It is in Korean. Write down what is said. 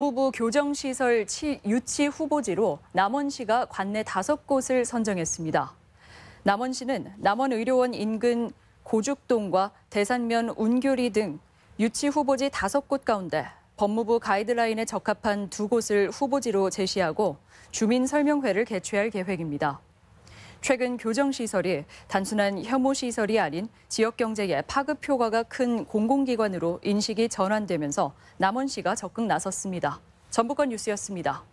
후보 교정시설 유치 후보지로 남원시가 관내 다섯 곳을 선정했습니다. 남원시는 남원의료원 인근 고죽동과 대산면 운교리 등 유치 후보지 다섯 곳 가운데 법무부 가이드라인에 적합한 두 곳을 후보지로 제시하고 주민 설명회를 개최할 계획입니다. 최근 교정시설이 단순한 혐오시설이 아닌 지역경제의 파급 효과가 큰 공공기관으로 인식이 전환되면서 남원시가 적극 나섰습니다. 전북권 뉴스였습니다.